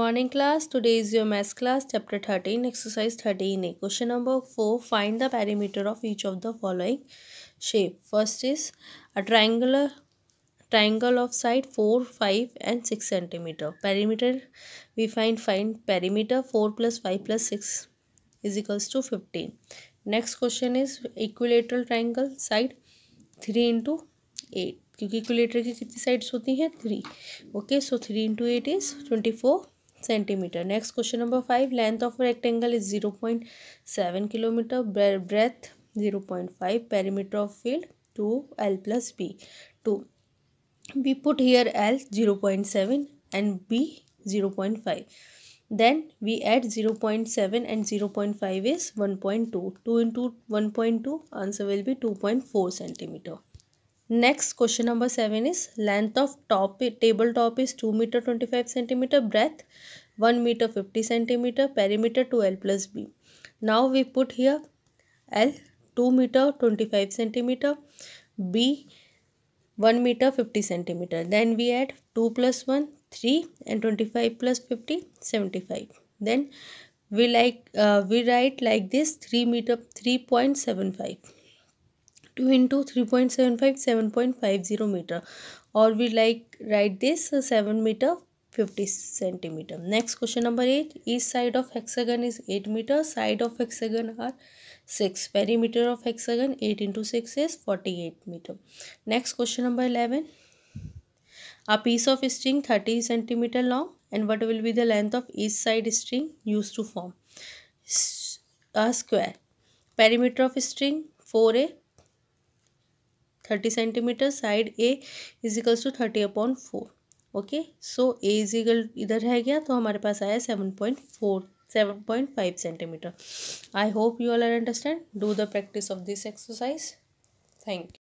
Morning class today is your maths class chapter thirteen exercise thirteen A question number four find the perimeter of each of the following shape first is a triangular triangle of side four five and six centimetre perimeter we find find perimeter four plus five plus six equals to fifteen next question is equilateral triangle side three into eight क्योंकि equilateral की कितनी sides होती हैं three okay so three into eight is twenty four centimeter. Next question number 5. Length of rectangle is 0.7 kilometer. Breadth 0.5. Perimeter of field 2L plus B. 2. We put here L 0.7 and B 0.5. Then we add 0.7 and 0.5 is 1.2. 2 into 1.2 answer will be 2.4 centimeter. Next question number 7 is length of top table top is 2 meter 25 centimeter breadth 1 meter 50 centimeter perimeter 2L plus B. Now we put here L 2 meter 25 centimeter B 1 meter 50 centimeter. Then we add 2 plus 1 3 and 25 plus 50 75. Then we like uh, we write like this 3 meter 3.75 2 into 3.75 7.50 meter or we like write this uh, 7 meter 50 centimeter next question number 8 each side of hexagon is 8 meter side of hexagon are 6 perimeter of hexagon 8 into 6 is 48 meter next question number 11 a piece of string 30 centimeter long and what will be the length of each side string used to form a square perimeter of string 4a thirty centimetre side a equals to thirty upon four okay so a equal इधर रह गया तो हमारे पास आया seven point four seven point five centimetre I hope you all are understand do the practice of this exercise thank you